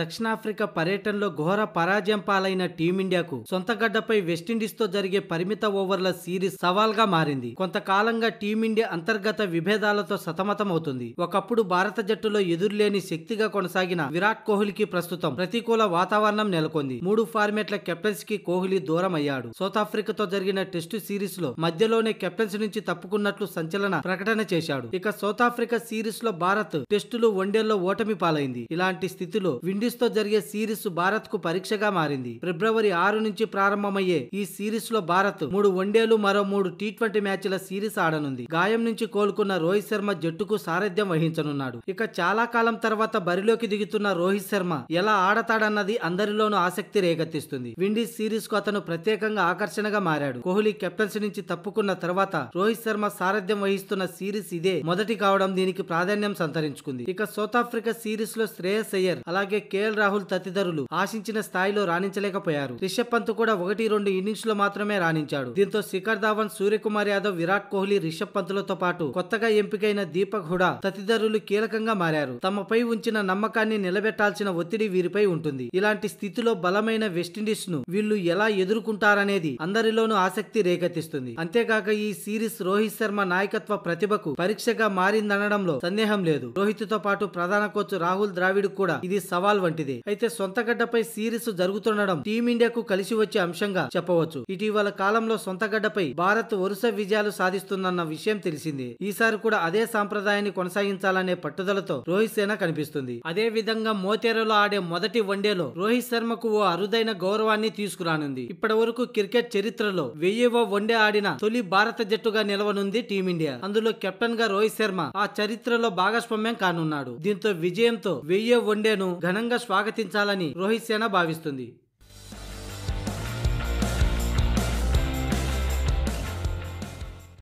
దక్షిణాఫ్రికా పర్యటనలో ఘోర పరాజయం పాలైన టీమిండియాకు సొంత గడ్డపై వెస్టిండీస్తో జరిగే పరిమిత ఓవర్ల సిరీస్ సవాల్గా మారింది కొంతకాలంగా టీమిండియా అంతర్గత విభేదాలతో సతమతమవుతుంది ఒకప్పుడు భారత జట్టులో ఎదురులేని శక్తిగా కొనసాగిన విరాట్ కోహ్లీకి ప్రస్తుతం ప్రతికూల వాతావరణం నెలకొంది మూడు ఫార్మేట్ల కెప్టెన్సీకి కోహ్లీ దూరం అయ్యాడు సౌత్ ఆఫ్రికాతో జరిగిన టెస్టు సిరీస్ లో మధ్యలోనే కెప్టెన్సీ నుంచి తప్పుకున్నట్లు సంచలన ప్రకటన చేశాడు ఇక సౌత్ ఆఫ్రికా సిరీస్ లో భారత్ టెస్టులు వన్డేల్లో ఓటమి పాలైంది ఇలాంటి స్థితిలో విండీస్తో జరిగే సిరీస్ భారత్కు పరీక్షగా మారింది ఫిబ్రవరి ఆరు నుంచి ప్రారంభమయ్యే ఈ సిరీస్ లో భారత్ మూడు వన్డేలు మరో మూడు టీ ట్వంటీ మ్యాచ్ల సిరీస్ ఆడనుంది గాయం నుంచి కోలుకున్న రోహిత్ శర్మ జట్టుకు సారథ్యం వహించనున్నాడు ఇక చాలా కాలం తర్వాత బరిలోకి దిగుతున్న రోహిత్ శర్మ ఎలా ఆడతాడన్నది అందరిలోనూ ఆసక్తి రేకెత్తిస్తుంది విండీస్ సిరీస్ కు అతను ప్రత్యేకంగా ఆకర్షణగా మారాడు కోహ్లీ కెప్టెన్సీ నుంచి తప్పుకున్న తర్వాత రోహిత్ శర్మ సారథ్యం వహిస్తున్న సిరీస్ ఇదే మొదటి కావడం దీనికి ప్రాధాన్యం సంతరించుకుంది ఇక సౌత్ ఆఫ్రికా సిరీస్ లో శ్రేయస్ అయ్యర్ అలాగే కేఎల్ రాహుల్ తదితరులు ఆశించిన స్థాయిలో రాణించలేకపోయారు రిషబ్ పంత్ కూడా ఒకటి రెండు ఇన్నింగ్స్ లో మాత్రమే రాణించాడు దీంతో శిఖర్ ధావన్ సూర్యకుమార్ యాదవ్ విరాట్ కోహ్లీ రిషబ్ పంతులతో పాటు కొత్తగా ఎంపికైన దీపక్ హుడా తదితరులు కీలకంగా మారారు తమపై ఉంచిన నమ్మకాన్ని నిలబెట్టాల్సిన ఒత్తిడి వీరిపై ఉంటుంది ఇలాంటి స్థితిలో బలమైన వెస్టిండీస్ ను వీళ్లు ఎలా ఎదుర్కొంటారనేది అందరిలోనూ ఆసక్తి రేకెత్తిస్తుంది అంతేకాక ఈ సిరీస్ రోహిత్ శర్మ నాయకత్వ ప్రతిభకు పరీక్షగా మారిందనడంలో సందేహం లేదు రోహిత్ తో పాటు ప్రధాన కోచ్ రాహుల్ ద్రావిడ్ కూడా ఇది సవాల్ సవాల్ వంటిది అయితే సొంత గడ్డపై సిరీస్ జరుగుతుండడం టీమిండియాకు కలిసి వచ్చే అంశంగా చెప్పవచ్చు ఇటీవల కాలంలో సొంత గడ్డపై భారత్ వరుస విజయాలు సాధిస్తుందన్న విషయం తెలిసింది ఈసారి కూడా అదే సాంప్రదాయాన్ని కొనసాగించాలనే పట్టుదలతో రోహిత్ సేన కనిపిస్తుంది అదే విధంగా మోతేరలో ఆడే మొదటి వన్డేలో రోహిత్ శర్మకు ఓ అరుదైన గౌరవాన్ని తీసుకురానుంది ఇప్పటి వరకు క్రికెట్ చరిత్రలో వెయ్యేవో వన్డే ఆడిన తొలి భారత జట్టుగా నిలవనుంది టీమిండియా అందులో కెప్టెన్ గా రోహిత్ శర్మ ఆ చరిత్రలో భాగస్వామ్యం కానున్నాడు దీంతో విజయంతో వెయ్యే వన్డేను ఘనంగా ఘనంగా స్వాగతించాలని రోహిత్ సేన భావిస్తుంది